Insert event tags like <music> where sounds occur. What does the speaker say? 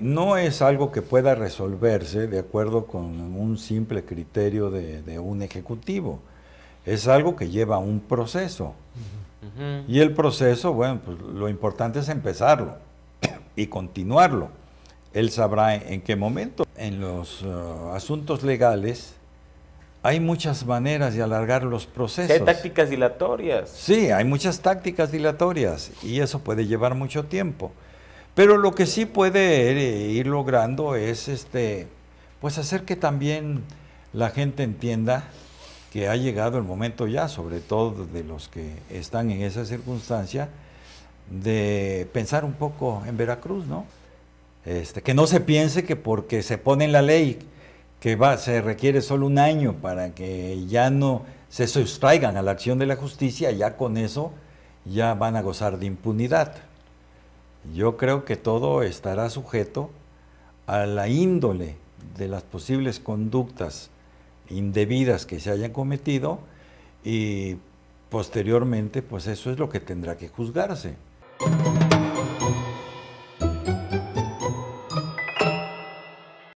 no es algo que pueda resolverse de acuerdo con un simple criterio de, un ejecutivo. Es algo que lleva un proceso. Y el proceso, bueno, pues lo importante es empezarlo <coughs> y continuarlo. Él sabrá en qué momento. En los uh, asuntos legales hay muchas maneras de alargar los procesos. Hay tácticas dilatorias. Sí, hay muchas tácticas dilatorias y eso puede llevar mucho tiempo. Pero lo que sí puede eh, ir logrando es este, pues hacer que también la gente entienda que ha llegado el momento ya, sobre todo de los que están en esa circunstancia, de pensar un poco en Veracruz, ¿no? Este, que no se piense que porque se pone en la ley que va, se requiere solo un año para que ya no se sustraigan a la acción de la justicia, ya con eso ya van a gozar de impunidad. Yo creo que todo estará sujeto a la índole de las posibles conductas indebidas que se hayan cometido y posteriormente pues eso es lo que tendrá que juzgarse.